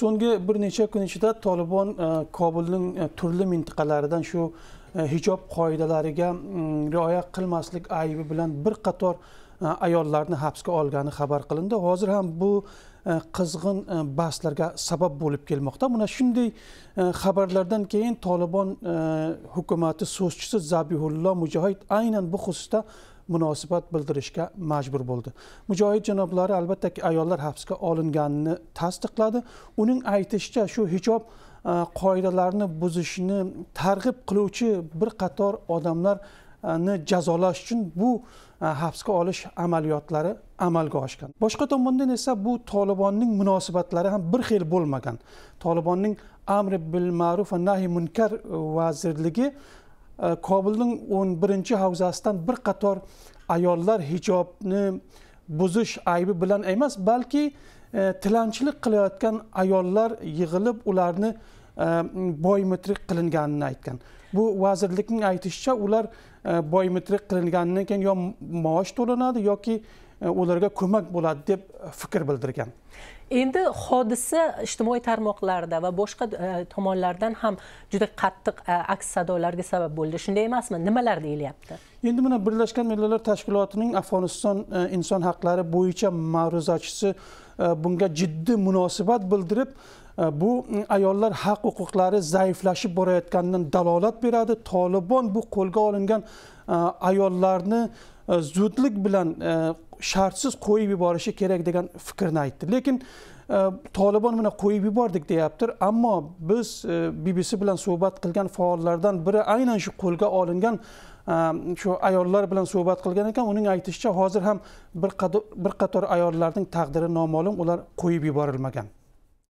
so'nggi bir necha kun ichida tolibon e, kobulning e, turli mintaqalaridan shu e, hijob qoidalariga mm, rioya qilmaslik aybi bilan bir qator ayollarni hibsga olgani xabar qilindi hozir ham bu qizg'in bahslarga sabab bo'lib kelmoqda mana shunday xabarlardan keyin tolibon hukumati so'zchisi zabihullo mujohid aynan bu xususda munosabat bildirishga majbur bo'ldi mujohid janoblari albatta ayollar hibsga olinganini tasdiqladi uning aytishicha shu hijob e, qoidalarini buzishni targ'ib qiluvchi bir qator odamlarni jazolash uchun bu e, hibsga olish amaliyotlari amalga oshgan boshqa tomondan esa bu tolibonning munosabatlari ham bir xil bo'lmagan tolibonning amri bil ma'ruf va nahi munkar vazirligi kobulning o'n birinchi havzasidan bir qator ayollar hijobni buzish aybi bilan emas balki tilanchilik qilayotgan ayollar yig'ilib ularni boymitrik qilinganini aytgan bu vazirlikning aytishicha ular boymitrik qilinganidan keyin yo maosh to'lanadi yoki E, ularga ko'mak bo'ladi deb fikr bildirgan endi hodisa ijtimoiy tarmoqlarda va boshqa e, tomonlardan ham juda qattiq e, aks sadolarga sabab bo'ldi shunday emasmi nimalar deyilyapti endi mana birlashgan millatlar tashkilotining afg'oniston inson haqlari bo'yicha ma'ruzachisi bunga jiddiy munosabat bildirib bu ayollar haq huquqlari zaiflashib borayotganidan dalolat beradi tolibon bu qo'lga olingan ayollarni E, zudlik bilan e, shartsiz qo'yib yuborishi kerak degan fikrni aytdi lekin e, tolibon mana qo'yib yubordik deyapti ammo biz bbc bilan suhbat qilgan faollardan biri aynan shu qo'lga olingan shu ayollar bilan suhbat qilgan ekan uning aytishicha hozir ham bir qator ayollarning taqdiri noma'lum ular qo'yib yuborilmagan